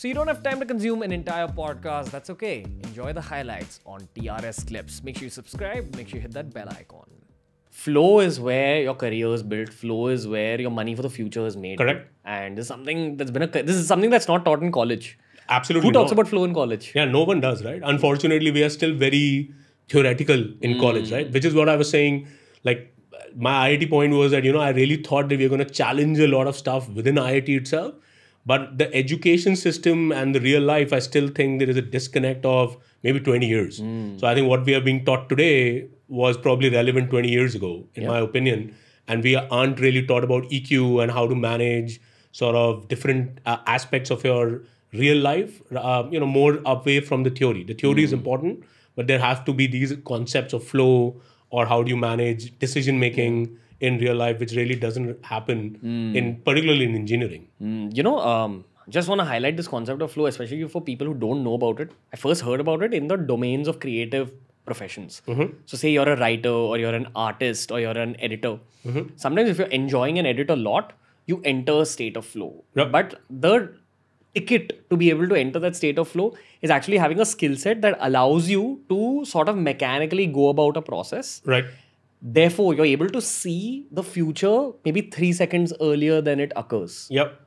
So you don't have time to consume an entire podcast, that's okay. Enjoy the highlights on TRS Clips. Make sure you subscribe, make sure you hit that bell icon. Flow is where your career is built. Flow is where your money for the future is made. Correct. And this is something that's been a this is something that's not taught in college. Absolutely. Who talks about flow in college? Yeah, no one does, right? Unfortunately, we are still very theoretical in mm. college, right? Which is what I was saying. Like my IIT point was that you know I really thought that we were going to challenge a lot of stuff within IIT itself, but the education system and the real life, I still think there is a disconnect of maybe 20 years. Mm. So I think what we are being taught today was probably relevant 20 years ago, in yep. my opinion. And we aren't really taught about EQ and how to manage sort of different uh, aspects of your real life, uh, you know, more away from the theory. The theory mm. is hmm. important, but there have to be these concepts of flow or how do you manage decision making. Mm in real life, which really doesn't happen mm. in hmm. particularly in engineering. Mm. You know, um, just want to highlight this concept of flow, especially for people who don't know about it. I first heard about it in the domains of creative professions. Mm-hmm. So, say you're a writer or you're an artist or you're an editor. Mm-hmm. Sometimes, if you're enjoying an edit a lot, you enter a state of flow. Yep. But the ticket to be able to enter that state of flow is actually having a skill set that allows you to sort of mechanically go about a process. Right therefore you're able to see the future maybe three seconds earlier than it occurs yep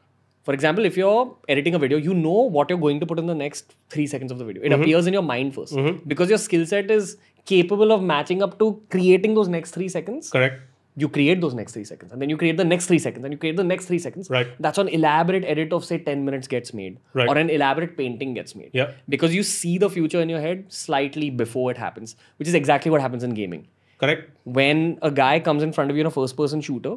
for example if you're editing a video you know what you're going to put in the next three seconds of the video it mm-hmm. appears in your mind 1st mm-hmm. because your skill set is capable of matching up to creating those next three seconds correct you create those next three seconds and then you create the next three seconds and you create the next three seconds right that's an elaborate edit of say 10 minutes gets made right. or an elaborate painting gets made yeah because you see the future in your head slightly before it happens which is exactly what happens in gaming Correct. When a guy comes in front of you in a first person shooter,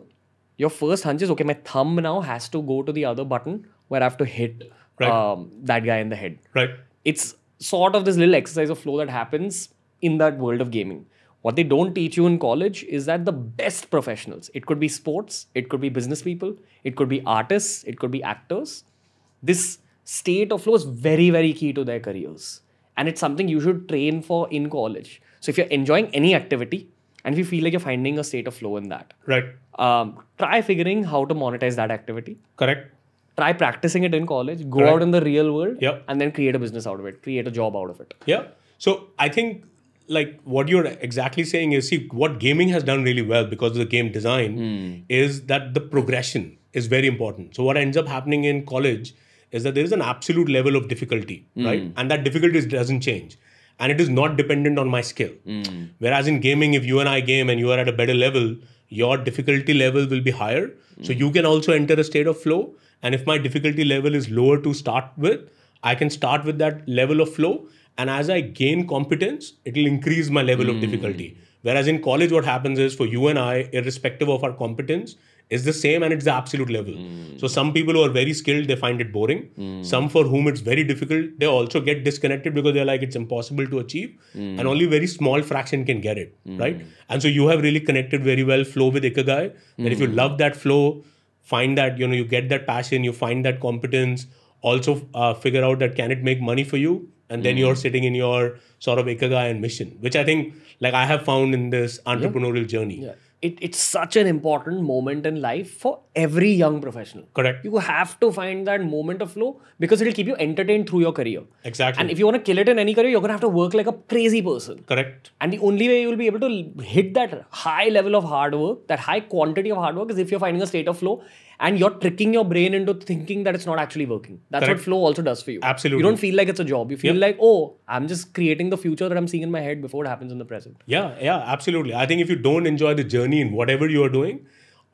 your first hunch is okay, my thumb now has to go to the other button where I have to hit right. um, that guy in the head. Right. It's sort of this little exercise of flow that happens in that world of gaming. What they don't teach you in college is that the best professionals, it could be sports, it could be business people, it could be artists, it could be actors. This state of flow is very, very key to their careers. And it's something you should train for in college. So if you're enjoying any activity, and if you feel like you're finding a state of flow in that right um, try figuring how to monetize that activity correct try practicing it in college go out in the real world yep. and then create a business out of it create a job out of it yeah so i think like what you're exactly saying is see what gaming has done really well because of the game design mm. is that the progression is very important so what ends up happening in college is that there is an absolute level of difficulty mm. right and that difficulty doesn't change and it is not dependent on my skill. Mm. Whereas in gaming, if you and I game and you are at a better level, your difficulty level will be higher. Mm. So you can also enter a state of flow. And if my difficulty level is lower to start with, I can start with that level of flow. And as I gain competence, it will increase my level mm. of hmm. difficulty. Whereas in college, what happens is for you and I, irrespective of our competence, is the same and it's the absolute level. Mm. So some people who are very skilled, they find it boring. Mm. Some for whom it's very difficult, they also get disconnected because they're like it's impossible to achieve, mm. and only very small fraction can get it, hmm. right? And so you have really connected very well flow with ikigai. And if you hmm. love that flow, find that you know you get that passion, you find that competence. Also uh, figure out that can it make money for you, and then hmm. you're sitting in your sort of Ikagai and mission, which I think like I have found in this entrepreneurial yeah. journey. Yeah it, it's such an important moment in life for every young professional. Correct. You have to find that moment of flow because it'll keep you entertained through your career. Exactly. And if you want to kill it in any career, you're going to have to work like a crazy person. Correct. And the only way you'll be able to hit that high level of hard work, that high quantity of hard work, is if you're finding a state of flow and you're tricking your brain into thinking that it's not actually working. That's Correct. what flow also does for you. Absolutely. You don't feel like it's a job. You feel yep. like, oh, I'm just creating the future that I'm seeing in my head before it happens in the present. Yeah, yeah, absolutely. I think if you don't enjoy the journey in whatever you are doing,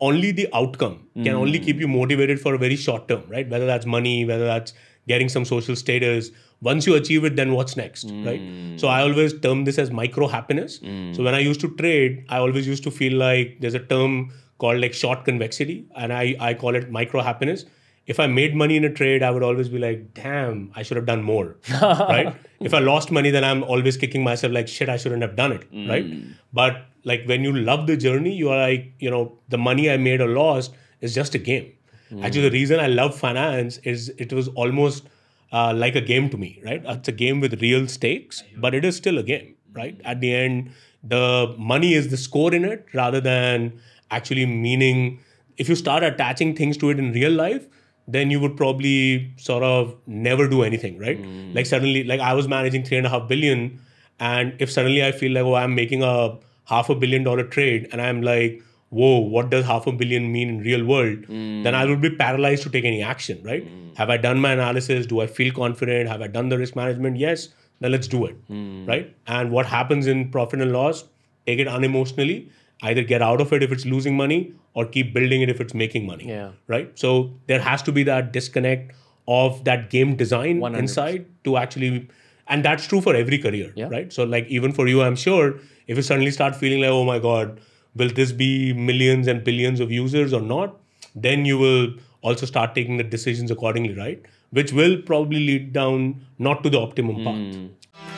only the outcome mm. can only mm. keep you motivated for a very short term, right? Whether that's money, whether that's getting some social status. Once you achieve it, then what's next, mm. right? So I always term this as micro happiness. Mm. So when I used to trade, I always used to feel like there's a term called like short convexity, and I, I call it micro happiness. If I made money in a trade, I would always be like, damn, I should have done more. right? If I lost money, then I'm always kicking myself like shit, I shouldn't have done it. Mm. Right. But like when you love the journey, you are like, you know, the money I made or lost is just a game. Mm. Actually, the reason I love finance is it was almost uh, like a game to me, right? It's a game with real stakes, but it is still a game, right? Mm. At the end, the money is the score in it rather than actually meaning. If you start attaching things to it in real life, then you would probably sort of never do anything, right? Mm. Like suddenly, like I was managing three and a half billion, and if suddenly I feel like, oh, I'm making a half a billion dollar trade, and I'm like, whoa, what does half a billion mean in real world? Mm. Then I would be paralyzed to take any action, right? Mm. Have I done my analysis? Do I feel confident? Have I done the risk management? Yes, then let's do it, hmm. right? And what happens in profit and loss? Take it unemotionally either get out of it if it's losing money or keep building it if it's making money yeah. right so there has to be that disconnect of that game design 100%. inside to actually and that's true for every career yeah. right so like even for you i'm sure if you suddenly start feeling like oh my god will this be millions and billions of users or not then you will also start taking the decisions accordingly right which will probably lead down not to the optimum mm. path hmm.